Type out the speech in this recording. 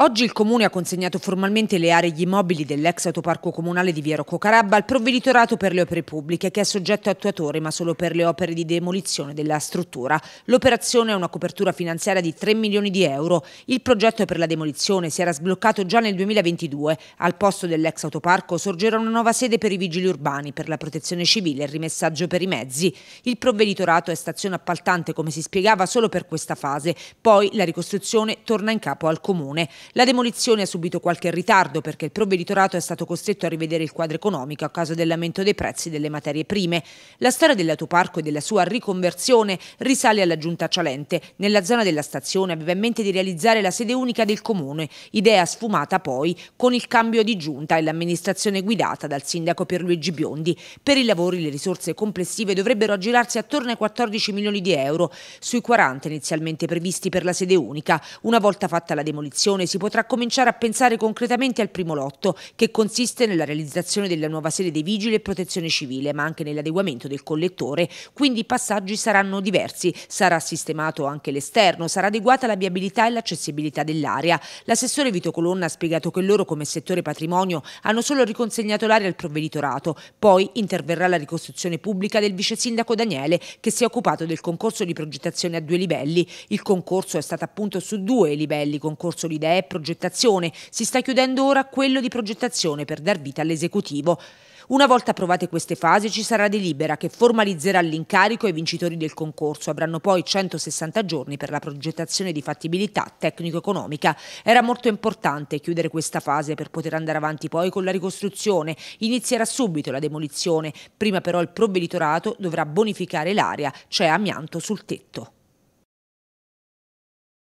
Oggi il Comune ha consegnato formalmente le aree e gli immobili dell'ex autoparco comunale di Viero Cocarabba al provveditorato per le opere pubbliche, che è soggetto attuatore ma solo per le opere di demolizione della struttura. L'operazione ha una copertura finanziaria di 3 milioni di euro. Il progetto per la demolizione si era sbloccato già nel 2022. Al posto dell'ex autoparco sorgerà una nuova sede per i vigili urbani, per la protezione civile e il rimessaggio per i mezzi. Il provveditorato è stazione appaltante, come si spiegava, solo per questa fase. Poi la ricostruzione torna in capo al Comune. La demolizione ha subito qualche ritardo perché il provveditorato è stato costretto a rivedere il quadro economico a causa dell'aumento dei prezzi delle materie prime. La storia dell'autoparco e della sua riconversione risale alla giunta Cialente. Nella zona della stazione aveva in mente di realizzare la sede unica del comune, idea sfumata poi con il cambio di giunta e l'amministrazione guidata dal sindaco Pierluigi Biondi. Per i lavori le risorse complessive dovrebbero aggirarsi attorno ai 14 milioni di euro, sui 40 inizialmente previsti per la sede unica. Una volta fatta la demolizione si si potrà cominciare a pensare concretamente al primo lotto, che consiste nella realizzazione della nuova sede dei vigili e protezione civile, ma anche nell'adeguamento del collettore, quindi i passaggi saranno diversi, sarà sistemato anche l'esterno, sarà adeguata la viabilità e l'accessibilità dell'area. L'assessore Vito Colonna ha spiegato che loro come settore patrimonio hanno solo riconsegnato l'area al provveditorato, poi interverrà la ricostruzione pubblica del vice sindaco Daniele che si è occupato del concorso di progettazione a due livelli. Il concorso è stato appunto su due livelli, concorso l'IDEE progettazione, si sta chiudendo ora quello di progettazione per dar vita all'esecutivo. Una volta approvate queste fasi ci sarà delibera che formalizzerà l'incarico ai vincitori del concorso. Avranno poi 160 giorni per la progettazione di fattibilità tecnico-economica. Era molto importante chiudere questa fase per poter andare avanti poi con la ricostruzione. Inizierà subito la demolizione. Prima però il provveditorato dovrà bonificare l'area, cioè amianto sul tetto.